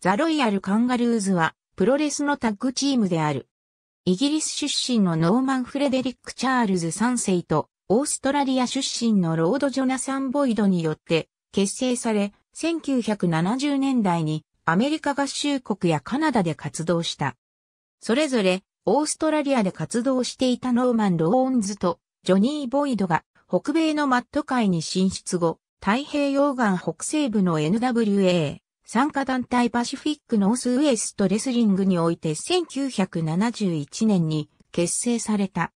ザ・ロイヤル・カンガルーズは、プロレスのタッグチームである。イギリス出身のノーマン・フレデリック・チャールズ3世と、オーストラリア出身のロード・ジョナサン・ボイドによって、結成され、1970年代に、アメリカ合衆国やカナダで活動した。それぞれ、オーストラリアで活動していたノーマン・ローンズと、ジョニー・ボイドが、北米のマット界に進出後、太平洋岸北西部の NWA。参加団体パシフィックノースウエストレスリングにおいて1971年に結成された。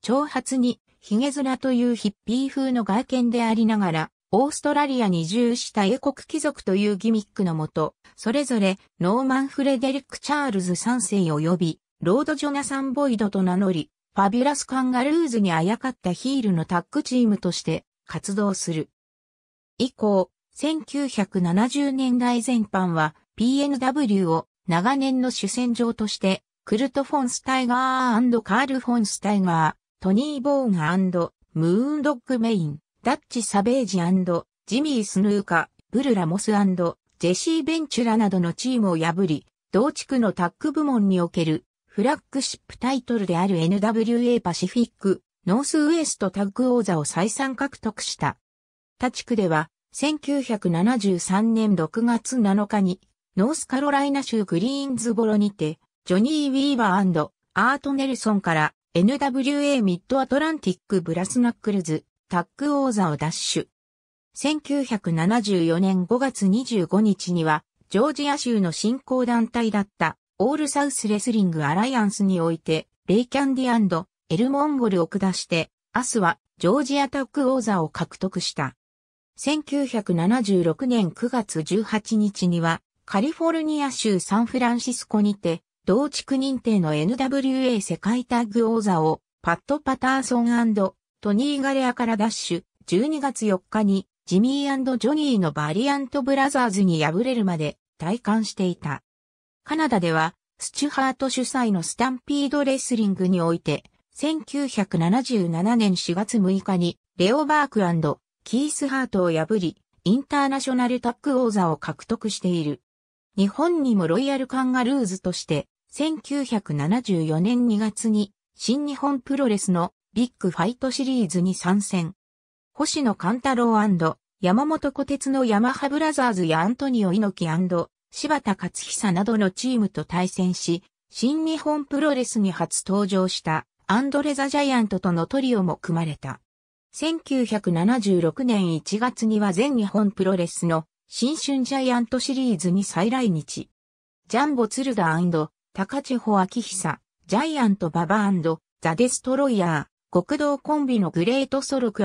長髪にヒゲズラというヒッピー風の外見でありながら、オーストラリアに住した英国貴族というギミックのもと、それぞれノーマン・フレデリック・チャールズ3世及び、ロード・ジョナサン・ボイドと名乗り、ファビュラス・カンガルーズにあやかったヒールのタッグチームとして活動する。以降、1970年代前半は PNW を長年の主戦場としてクルト・フォン・スタイガーカール・フォン・スタイガー、トニー・ボーンムーンドッグ・メイン、ダッチ・サベージジミー・スヌーカ、ブル・ラモスジェシー・ベンチュラなどのチームを破り、同地区のタッグ部門におけるフラッグシップタイトルである NWA パシフィック、ノースウエストタッグ王座を再三獲得した。他地区では1973年6月7日に、ノースカロライナ州グリーンズボロにて、ジョニー・ウィーバーアート・ネルソンから NWA ミッドアトランティック・ブラスナックルズ、タッグ王座を奪取。1974年5月25日には、ジョージア州の振興団体だった、オールサウスレスリング・アライアンスにおいて、レイキャンディエル・モンゴルを下して、明日はジョージアタッグ王座を獲得した。1976年9月18日には、カリフォルニア州サンフランシスコにて、同地区認定の NWA 世界タッグ王座を、パット・パターソントニー・ガレアからダッシュ、12月4日に、ジミージョニーのバリアント・ブラザーズに敗れるまで、体感していた。カナダでは、スチュハート主催のスタンピードレスリングにおいて、1977年4月6日に、レオ・バークキースハートを破り、インターナショナルタッグ王座を獲得している。日本にもロイヤルカンガルーズとして、1974年2月に新日本プロレスのビッグファイトシリーズに参戦。星野勘太郎山本小鉄のヤマハブラザーズやアントニオ猪木柴田勝久などのチームと対戦し、新日本プロレスに初登場したアンドレザ・ジャイアントとのトリオも組まれた。1976年1月には全日本プロレスの新春ジャイアントシリーズに再来日。ジャンボツルダ高千穂明久、ジャイアントババザ・デストロイヤー、国道コンビのグレートソロク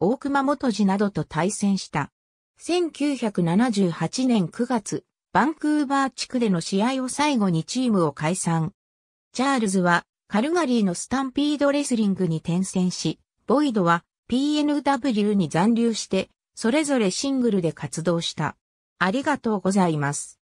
大熊元次などと対戦した。1978年9月、バンクーバー地区での試合を最後にチームを解散。チャールズはカルガリーのスタンピードレスリングに転戦し、ボイドは PNW に残留して、それぞれシングルで活動した。ありがとうございます。